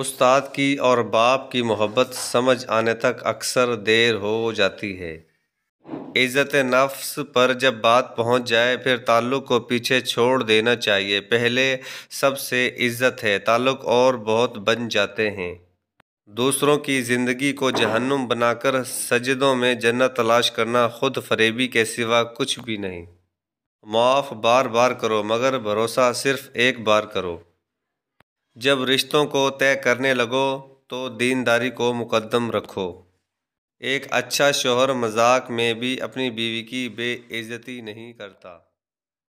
उस्ताद की और बाप की मोहब्बत समझ आने तक अक्सर देर हो जाती है इज़्ज़त नफ्स पर जब बात पहुंच जाए फिर ताल्लुक़ को पीछे छोड़ देना चाहिए पहले सबसे इज़्ज़त है ताल्लुक़ और बहुत बन जाते हैं दूसरों की ज़िंदगी को जहन्नुम बनाकर सजदों में जन्नत तलाश करना खुद फरेबी के सिवा कुछ भी नहीं माफ़ बार बार करो मगर भरोसा सिर्फ़ एक बार करो जब रिश्तों को तय करने लगो तो दीनदारी को मुकदम रखो एक अच्छा शोहर मजाक में भी अपनी बीवी की बेइज्जती नहीं करता